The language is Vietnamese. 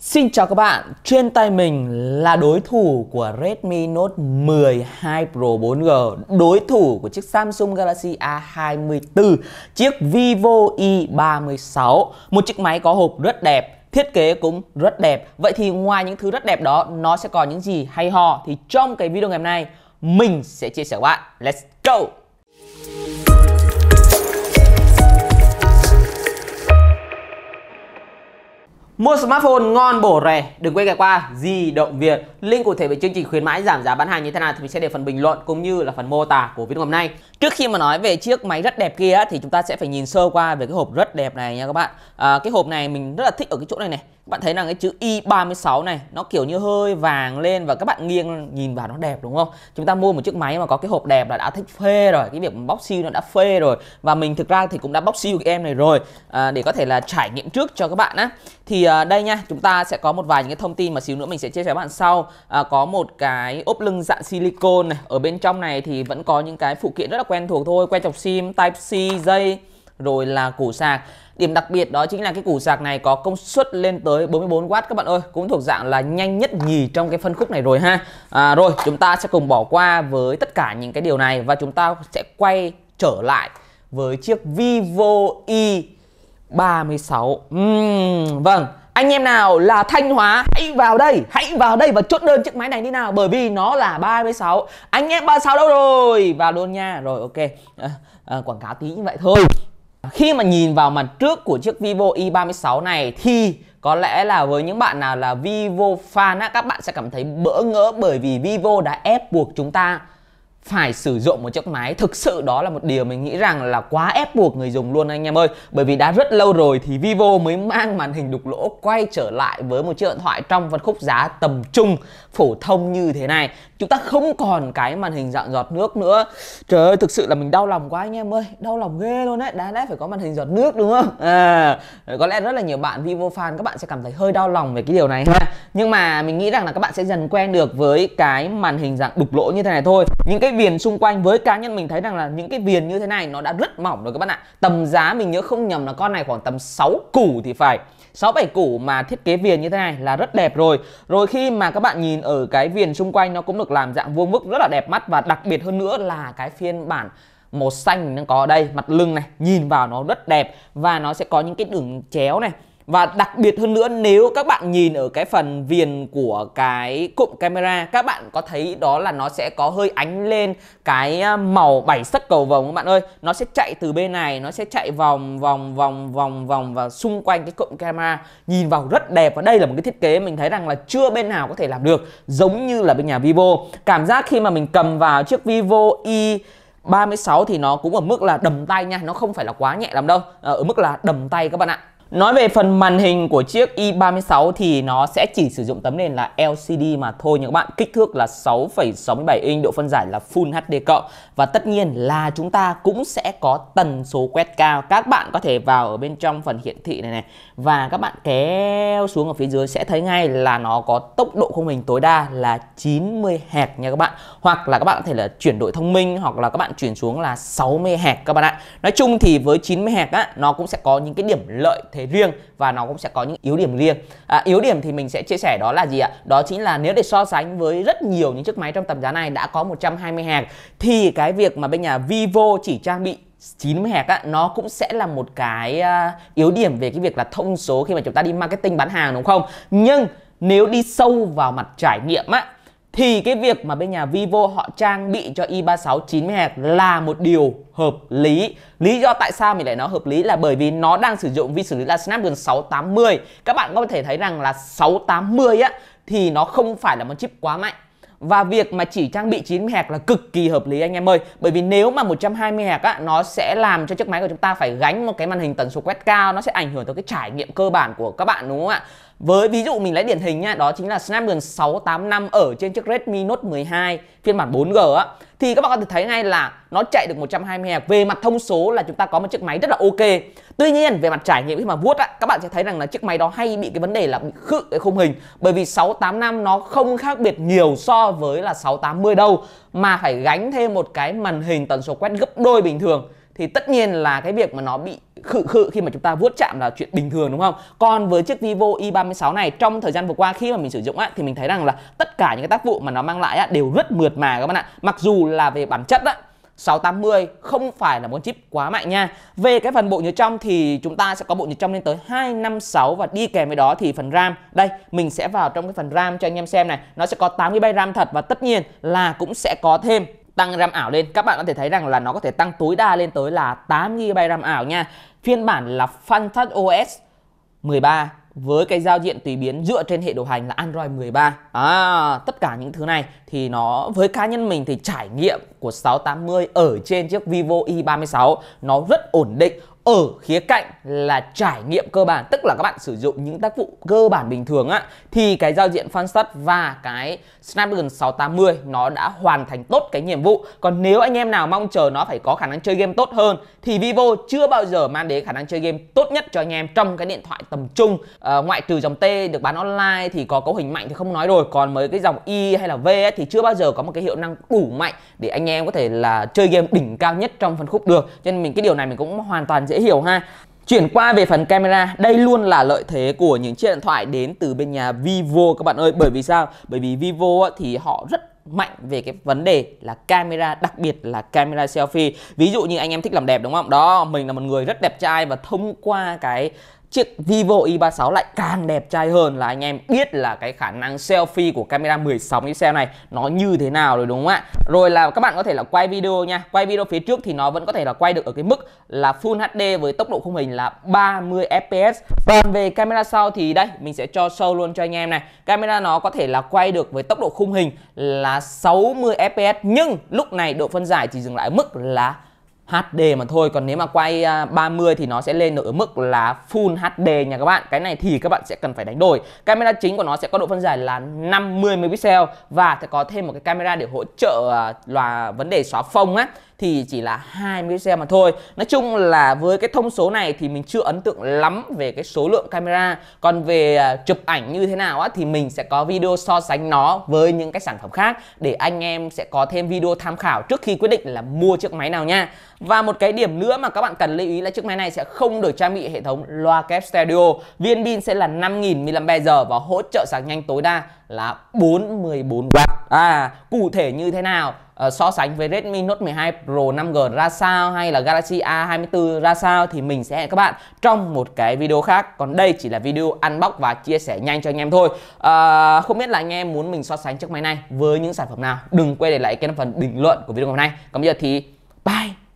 Xin chào các bạn, trên tay mình là đối thủ của Redmi Note 12 Pro 4G, đối thủ của chiếc Samsung Galaxy A24, chiếc Vivo i36, một chiếc máy có hộp rất đẹp, thiết kế cũng rất đẹp. Vậy thì ngoài những thứ rất đẹp đó, nó sẽ còn những gì hay ho thì trong cái video ngày hôm nay mình sẽ chia sẻ với bạn. Let's go! Mua smartphone ngon bổ rẻ, đừng quên ghé qua Di động Việt. Link cụ thể về chương trình khuyến mãi giảm giá bán hàng như thế nào thì mình sẽ để phần bình luận cũng như là phần mô tả của video hôm nay. Trước khi mà nói về chiếc máy rất đẹp kia thì chúng ta sẽ phải nhìn sơ qua về cái hộp rất đẹp này nha các bạn. À, cái hộp này mình rất là thích ở cái chỗ này này. Các bạn thấy là cái chữ y 36 này nó kiểu như hơi vàng lên và các bạn nghiêng nhìn vào nó đẹp đúng không? Chúng ta mua một chiếc máy mà có cái hộp đẹp là đã thích phê rồi, cái việc bóc siêu nó đã phê rồi và mình thực ra thì cũng đã bóc siêu cái em này rồi à, để có thể là trải nghiệm trước cho các bạn á. Thì À, đây nha chúng ta sẽ có một vài những cái thông tin mà xíu nữa mình sẽ chia sẻ với bạn sau à, có một cái ốp lưng dạng silicon này ở bên trong này thì vẫn có những cái phụ kiện rất là quen thuộc thôi que chọc sim type C dây rồi là củ sạc Điểm đặc biệt đó chính là cái củ sạc này có công suất lên tới 44W các bạn ơi Cũng thuộc dạng là nhanh nhất nhì trong cái phân khúc này rồi ha à, Rồi chúng ta sẽ cùng bỏ qua với tất cả những cái điều này Và chúng ta sẽ quay trở lại với chiếc Vivo E 36 uhm, Vâng anh em nào là Thanh Hóa hãy vào đây Hãy vào đây và chốt đơn chiếc máy này đi nào Bởi vì nó là 36 Anh em 36 đâu rồi Vào luôn nha Rồi ok à, à, Quảng cáo tí như vậy thôi Khi mà nhìn vào mặt trước của chiếc Vivo i36 này Thì có lẽ là với những bạn nào là Vivo fan á, Các bạn sẽ cảm thấy bỡ ngỡ Bởi vì Vivo đã ép buộc chúng ta phải sử dụng một chiếc máy thực sự đó là một điều mình nghĩ rằng là quá ép buộc người dùng luôn anh em ơi bởi vì đã rất lâu rồi thì Vivo mới mang màn hình đục lỗ quay trở lại với một chiếc điện thoại trong phân khúc giá tầm trung phổ thông như thế này chúng ta không còn cái màn hình dạng giọt nước nữa trời ơi thực sự là mình đau lòng quá anh em ơi đau lòng ghê luôn đấy đã lẽ phải có màn hình giọt nước đúng không à, có lẽ rất là nhiều bạn Vivo fan các bạn sẽ cảm thấy hơi đau lòng về cái điều này ha nhưng mà mình nghĩ rằng là các bạn sẽ dần quen được với cái màn hình dạng đục lỗ như thế này thôi những cái viền xung quanh với cá nhân mình thấy rằng là những cái viền như thế này nó đã rất mỏng rồi các bạn ạ tầm giá mình nhớ không nhầm là con này khoảng tầm 6 củ thì phải 6 7 củ mà thiết kế viền như thế này là rất đẹp rồi. Rồi khi mà các bạn nhìn ở cái viền xung quanh nó cũng được làm dạng vuông vức rất là đẹp mắt và đặc biệt hơn nữa là cái phiên bản màu xanh nó có ở đây, mặt lưng này, nhìn vào nó rất đẹp và nó sẽ có những cái đường chéo này và đặc biệt hơn nữa nếu các bạn nhìn ở cái phần viền của cái cụm camera các bạn có thấy đó là nó sẽ có hơi ánh lên cái màu bảy sắc cầu vồng các bạn ơi nó sẽ chạy từ bên này nó sẽ chạy vòng vòng vòng vòng vòng và xung quanh cái cụm camera nhìn vào rất đẹp và đây là một cái thiết kế mình thấy rằng là chưa bên nào có thể làm được giống như là bên nhà Vivo cảm giác khi mà mình cầm vào chiếc Vivo i 36 thì nó cũng ở mức là đầm tay nha Nó không phải là quá nhẹ lắm đâu ờ, Ở mức là đầm tay các bạn ạ Nói về phần màn hình của chiếc i36 thì nó sẽ chỉ sử dụng tấm nền là LCD mà thôi nha các bạn. Kích thước là 6,67 inch, độ phân giải là Full HD cộng và tất nhiên là chúng ta cũng sẽ có tần số quét cao. Các bạn có thể vào ở bên trong phần hiển thị này này và các bạn kéo xuống ở phía dưới sẽ thấy ngay là nó có tốc độ khung hình tối đa là 90 Hz nha các bạn. Hoặc là các bạn có thể là chuyển đổi thông minh hoặc là các bạn chuyển xuống là 60 Hz các bạn ạ. Nói chung thì với 90 Hz á nó cũng sẽ có những cái điểm lợi thế thế riêng và nó cũng sẽ có những yếu điểm riêng à, yếu điểm thì mình sẽ chia sẻ đó là gì ạ đó chính là nếu để so sánh với rất nhiều những chiếc máy trong tầm giá này đã có 120 hàng thì cái việc mà bên nhà Vivo chỉ trang bị 90 hạt á, nó cũng sẽ là một cái à, yếu điểm về cái việc là thông số khi mà chúng ta đi marketing bán hàng đúng không? Nhưng nếu đi sâu vào mặt trải nghiệm á thì cái việc mà bên nhà Vivo họ trang bị cho i36 90Hz là một điều hợp lý. Lý do tại sao mình lại nói hợp lý là bởi vì nó đang sử dụng vi xử lý là Snapdragon 680. Các bạn có thể thấy rằng là 680 á thì nó không phải là một chip quá mạnh và việc mà chỉ trang bị 90 Hz là cực kỳ hợp lý anh em ơi bởi vì nếu mà 120 Hz á, nó sẽ làm cho chiếc máy của chúng ta phải gánh một cái màn hình tần số quét cao nó sẽ ảnh hưởng tới cái trải nghiệm cơ bản của các bạn đúng không ạ với ví dụ mình lấy điển hình nha, đó chính là Snapdragon 685 ở trên chiếc Redmi Note 12 phiên bản 4G á thì các bạn có thể thấy ngay là nó chạy được 120 Hz về mặt thông số là chúng ta có một chiếc máy rất là ok tuy nhiên về mặt trải nghiệm khi mà vuốt á các bạn sẽ thấy rằng là chiếc máy đó hay bị cái vấn đề là bị khự cái khung hình bởi vì 685 nó không khác biệt nhiều so với là 680 đâu mà phải gánh thêm một cái màn hình tần số quét gấp đôi bình thường thì tất nhiên là cái việc mà nó bị khự khự khi mà chúng ta vuốt chạm là chuyện bình thường đúng không? Còn với chiếc Vivo i36 này trong thời gian vừa qua khi mà mình sử dụng á thì mình thấy rằng là tất cả những cái tác vụ mà nó mang lại á đều rất mượt mà các bạn ạ. Mặc dù là về bản chất á 680 không phải là một chip quá mạnh nha. Về cái phần bộ nhớ trong thì chúng ta sẽ có bộ nhớ trong lên tới 256 và đi kèm với đó thì phần RAM. Đây, mình sẽ vào trong cái phần RAM cho anh em xem này. Nó sẽ có 80GB RAM thật và tất nhiên là cũng sẽ có thêm tăng RAM ảo lên. Các bạn có thể thấy rằng là nó có thể tăng tối đa lên tới là 8GB RAM ảo nha. Phiên bản là Fantas OS 13 với cái giao diện tùy biến dựa trên hệ điều hành là Android 13. À, tất cả những thứ này thì nó với cá nhân mình thì trải nghiệm của 680 ở trên chiếc Vivo i36 nó rất ổn định ở khía cạnh là trải nghiệm cơ bản tức là các bạn sử dụng những tác vụ cơ bản bình thường á thì cái giao diện Fanstat và cái Snapdragon 680 nó đã hoàn thành tốt cái nhiệm vụ còn nếu anh em nào mong chờ nó phải có khả năng chơi game tốt hơn thì Vivo chưa bao giờ mang đến khả năng chơi game tốt nhất cho anh em trong cái điện thoại tầm trung à, ngoại trừ dòng T được bán online thì có cấu hình mạnh thì không nói rồi còn mới cái dòng Y hay là V ấy, thì chưa bao giờ có một cái hiệu năng đủ mạnh để anh em có thể là chơi game đỉnh cao nhất trong phân khúc được nên mình cái điều này mình cũng hoàn toàn dễ hiểu ha Chuyển qua về phần camera, đây luôn là lợi thế của những chiếc điện thoại đến từ bên nhà Vivo các bạn ơi Bởi vì sao? Bởi vì Vivo thì họ rất mạnh về cái vấn đề là camera đặc biệt là camera selfie ví dụ như anh em thích làm đẹp đúng không đó mình là một người rất đẹp trai và thông qua cái chiếc Vivo i36 lại càng đẹp trai hơn là anh em biết là cái khả năng selfie của camera 16 pixel này nó như thế nào rồi đúng không ạ? Rồi là các bạn có thể là quay video nha. Quay video phía trước thì nó vẫn có thể là quay được ở cái mức là Full HD với tốc độ khung hình là 30 FPS. Còn về camera sau thì đây mình sẽ cho show luôn cho anh em này. Camera nó có thể là quay được với tốc độ khung hình là 60 FPS nhưng lúc này độ phân giải chỉ dừng lại ở mức là HD mà thôi còn nếu mà quay 30 à, thì nó sẽ lên ở mức là Full HD nha các bạn cái này thì các bạn sẽ cần phải đánh đổi camera chính của nó sẽ có độ phân giải là 50 megapixel và sẽ có thêm một cái camera để hỗ trợ là vấn đề xóa phông á thì chỉ là 20 xe mà thôi nói chung là với cái thông số này thì mình chưa ấn tượng lắm về cái số lượng camera còn về à, chụp ảnh như thế nào á thì mình sẽ có video so sánh nó với những cái sản phẩm khác để anh em sẽ có thêm video tham khảo trước khi quyết định là mua chiếc máy nào nha và một cái điểm nữa mà các bạn cần lưu ý là chiếc máy này sẽ không được trang bị hệ thống loa kép stereo viên pin sẽ là 5.000 mAh và hỗ trợ sạc nhanh tối đa là 44W à cụ thể như thế nào Ờ, so sánh với Redmi Note 12 Pro 5G ra sao hay là Galaxy A24 ra sao thì mình sẽ hẹn các bạn trong một cái video khác. Còn đây chỉ là video unbox và chia sẻ nhanh cho anh em thôi. Uh, không biết là anh em muốn mình so sánh chiếc máy này với những sản phẩm nào. Đừng quên để lại cái phần bình luận của video ngày hôm nay. Còn bây giờ thì bye.